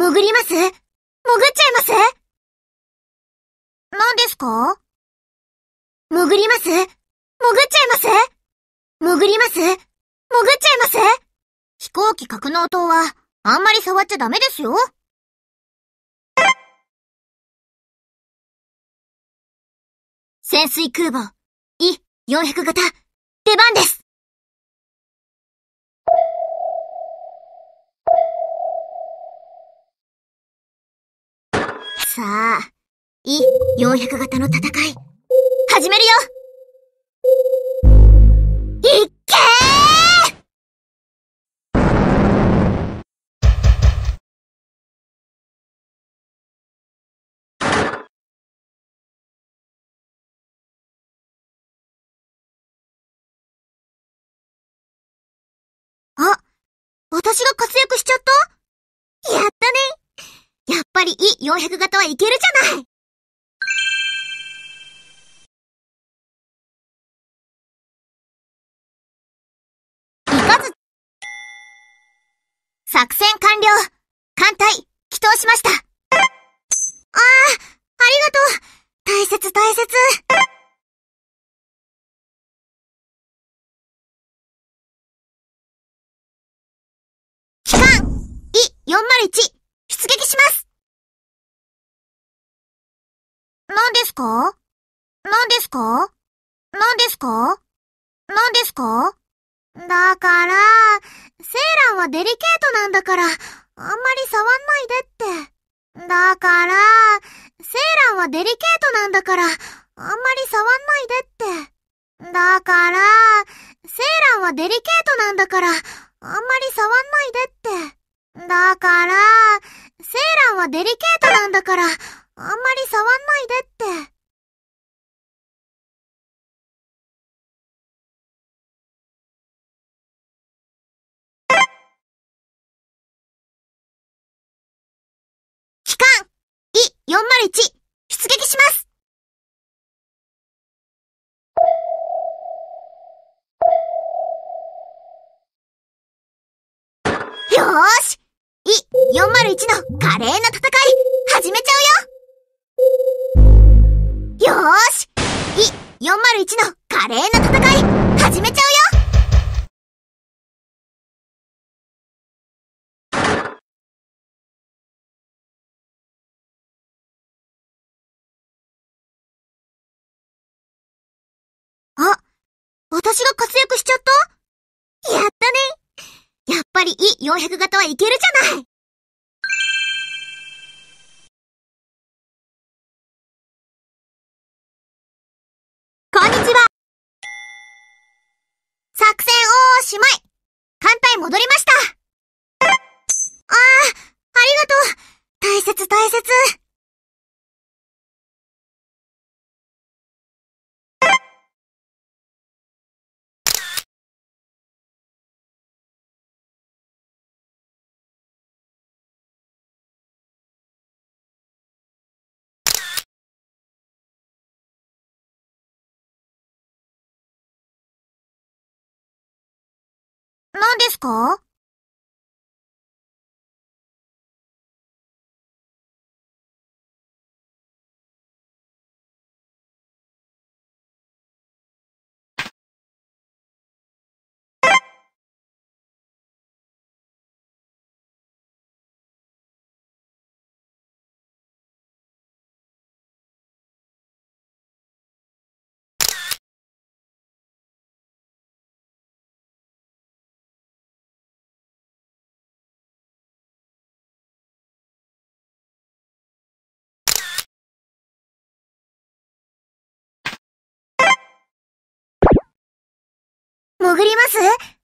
潜ります潜っちゃいます何ですか潜ります潜っちゃいます潜ります潜っちゃいます飛行機格納塔はあんまり触っちゃダメですよ。潜水空母、イ400型、出番ですさあ、い、400型の戦い、始めるよいっけあ、私が活躍しちゃっり400型はいけるじゃない作戦完了艦隊、祈祷しましたああ、ありがとう大切大切4 0 1か何ですか何ですか何ですかだから、セーラーはデリケートなんだから、あんまり触んないでって。だから、セーラーはデリケートなんだから、あんまり触んないでって。だから、セーラーはデリケートなんだから、あんまり触んないでって。だから、セーラーはデリケートなんだから、あんまり触んないでって。機関 !E401 出撃しますよーし !E401 の華麗な戦い始めちゃうよーしい、401の華麗な戦い、始めちゃうよあ、私が活躍しちゃったやったねやっぱり E400 型はいけるじゃないこんにちは作戦おしまい艦隊戻りましたか潜ります